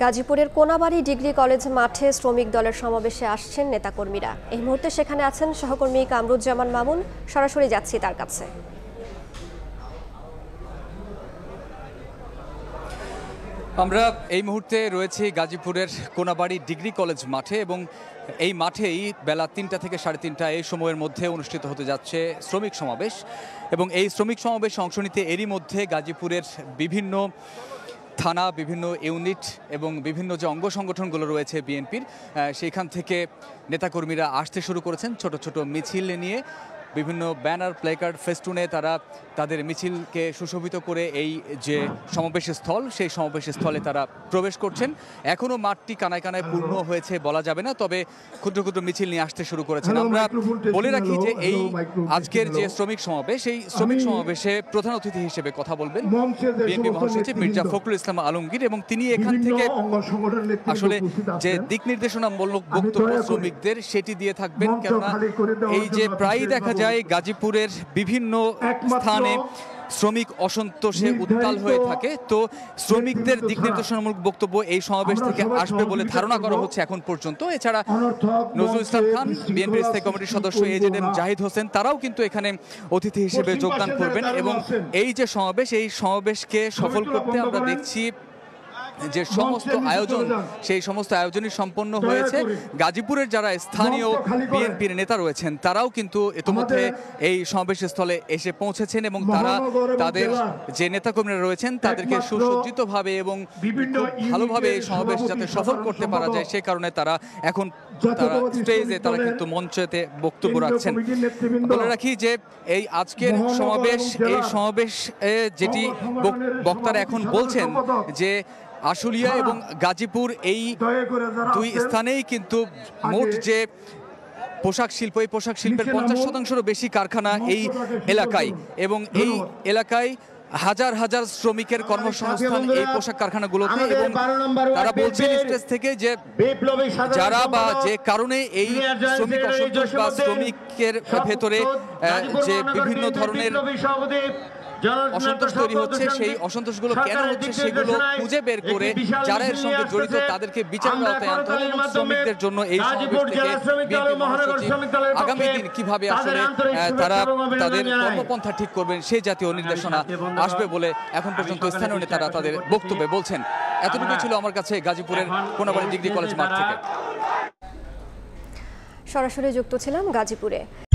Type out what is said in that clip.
গাজীপুরের Konabari degree college মাঠে শ্রমিক দলের সমাবেশে আসছেন নেতাকর্মীরা এই মুহূর্তে সেখানে আছেন সহকর্মী কামরুজ্জামান মামুন সরাসরি যাচ্ছি তার কাছে আমরা এই মুহূর্তে রয়েছি গাজীপুরের কোনাবাড়ি ডিগ্রি কলেজ মাঠে এবং এই মাঠেই বেলা তিনটা থেকে সাড়ে তিনটা এই সময়ের মধ্যে অনুষ্ঠিত হতে যাচ্ছে শ্রমিক সমাবেশ এবং এই শ্রমিক সমাবেশে অংশ নিতে এরই মধ্যে গাজীপুরের বিভিন্ন থানা বিভিন্ন ইউনিট এবং বিভিন্ন যে অঙ্গ সংগঠনগুলো রয়েছে বিএনপির সেখান থেকে নেতাকর্মীরা আসতে শুরু করেছেন ছোট ছোট মিছিল নিয়ে বিভিন্ন ব্যানার প্লেকার্ড ফেস্টুনে তারা তাদের মিছিলকে সুশোভিত করে এই যে সমাবেশ স্থল সেই সমাবেশ স্থলে তারা প্রবেশ করছেন এখনও মাঠটি কানায় কানায় পূর্ণ হয়েছে বলা যাবে না তবে ক্ষুদ্র ক্ষুদ্র মিছিল নিয়ে আসতে শুরু করেছেন আমরা বলে রাখি যে এই আজকের যে শ্রমিক সমাবেশ এই শ্রমিক সমাবেশে প্রধান অতিথি হিসেবে কথা বলবেন বিএনপি মহাসচিব মির্জা ফখরুল ইসলাম আলমগীর এবং তিনি এখান থেকে আসলে যে দিক নির্দেশনামূলক বক্তব্য শ্রমিকদের সেটি দিয়ে থাকবেন কেননা এই যে প্রায়ই দেখা যায় যায় গাজীপুরের বিভিন্ন স্থানে শ্রমিক অসন্তোষে উত্তাল হয়ে থাকে তো শ্রমিকদের দিক নির্দেশনামূলক বক্তব্য এই সমাবেশ থেকে আসবে বলে ধারণা করা হচ্ছে এখন পর্যন্ত এছাড়া নজরুল ইসলাম খান বিএনপির স্থায়ী কমিটির সদস্য এজেড জাহিদ হোসেন তারাও কিন্তু এখানে অতিথি হিসেবে যোগদান করবেন এবং এই যে সমাবেশ এই সমাবেশকে সফল করতে আমরা দেখছি যে সমস্ত আয়োজন সেই সমস্ত আয়োজনই সম্পন্ন হয়েছে গাজীপুরের যারা স্থানীয় বিএনপির নেতা রয়েছেন তারাও কিন্তু ইতিমধ্যে এই সমাবেশস্থলে এসে পৌঁছেছেন এবং তারা তাদের যে নেতাকর্মীরা রয়েছেন তাদেরকে সুসজ্জিতভাবে এবং ভালোভাবে এই সমাবেশ যাতে সফল করতে পারা যায় সে কারণে তারা এখন তারা স্টেজে তারা কিন্তু মঞ্চেতে বক্তব্য রাখছেন বলে রাখি যে এই আজকের সমাবেশ এই সমাবেশ যেটি বক্তারা এখন বলছেন যে আশুলিয়া হ্যাঁ। এবং গাজীপুর এই দুই স্থানেই কিন্তু মোট যে পোশাক শিল্প এই পোশাক শিল্পের পঞ্চাশ শতাংশেরও বেশি কারখানা এই এলাকায় এবং এই এলাকায় হাজার হাজার শ্রমিকের কর্মসংস্থান এই পোশাক কারখানাগুলোতে এবং তারা বলছে স্টেজ থেকে যে যারা বা যে কারণে এই শ্রমিক অসন্তোষ বা শ্রমিকের ভেতরে যে বিভিন্ন ধরনের অসন্তোষ তৈরি হচ্ছে সেই অসন্তোষগুলো কেন হচ্ছে সেগুলো খুঁজে বের করে যারা এর সঙ্গে জড়িত তাদেরকে বিচার আওতায় আনতে হবে শ্রমিকদের জন্য এই আগামী দিন কিভাবে আসলে তারা তাদের কর্মপন্থা ঠিক করবেন সে জাতীয় নির্দেশনা আসবে বলে এখন পর্যন্ত স্থানীয় নেতারা তাদের বক্তব্যে বলছেন এতটুকু ছিল আমার কাছে গাজীপুরের কোনাবাড়ি ডিগ্রি কলেজ মাঠ থেকে সরাসরি যুক্ত ছিলাম গাজীপুরে